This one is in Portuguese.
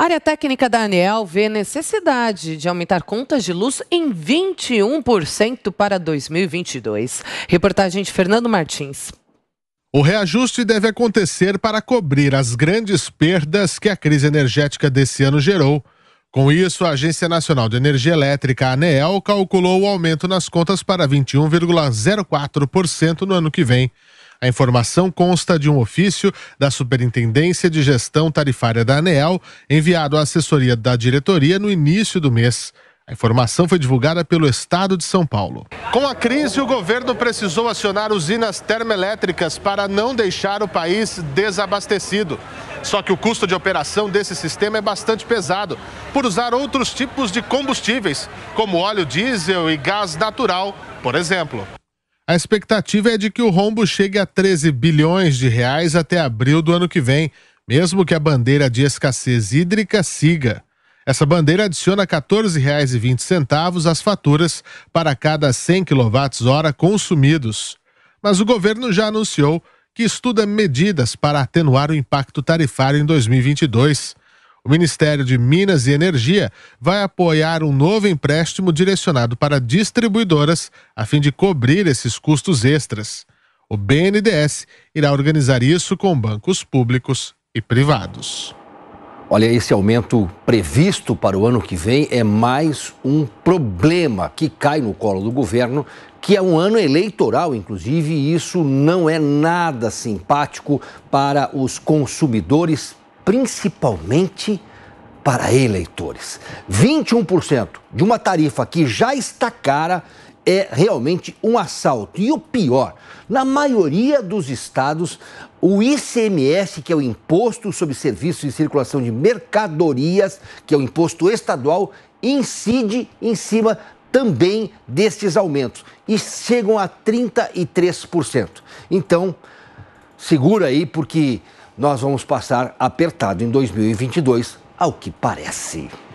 A área técnica da ANEEL vê necessidade de aumentar contas de luz em 21% para 2022. Reportagem de Fernando Martins. O reajuste deve acontecer para cobrir as grandes perdas que a crise energética desse ano gerou. Com isso, a Agência Nacional de Energia Elétrica, ANEEL, calculou o aumento nas contas para 21,04% no ano que vem. A informação consta de um ofício da Superintendência de Gestão Tarifária da ANEEL, enviado à assessoria da diretoria no início do mês. A informação foi divulgada pelo Estado de São Paulo. Com a crise, o governo precisou acionar usinas termoelétricas para não deixar o país desabastecido. Só que o custo de operação desse sistema é bastante pesado, por usar outros tipos de combustíveis, como óleo diesel e gás natural, por exemplo. A expectativa é de que o rombo chegue a 13 bilhões de reais até abril do ano que vem, mesmo que a bandeira de escassez hídrica siga. Essa bandeira adiciona R$ 14,20 às faturas para cada 100 kWh consumidos. Mas o governo já anunciou que estuda medidas para atenuar o impacto tarifário em 2022. O Ministério de Minas e Energia vai apoiar um novo empréstimo direcionado para distribuidoras a fim de cobrir esses custos extras. O BNDES irá organizar isso com bancos públicos e privados. Olha, esse aumento previsto para o ano que vem é mais um problema que cai no colo do governo, que é um ano eleitoral, inclusive, e isso não é nada simpático para os consumidores, principalmente para eleitores. 21% de uma tarifa que já está cara é realmente um assalto. E o pior, na maioria dos estados, o ICMS, que é o Imposto sobre Serviços e Circulação de Mercadorias, que é o imposto estadual, incide em cima também destes aumentos e chegam a 33%. Então, segura aí, porque nós vamos passar apertado em 2022, ao que parece.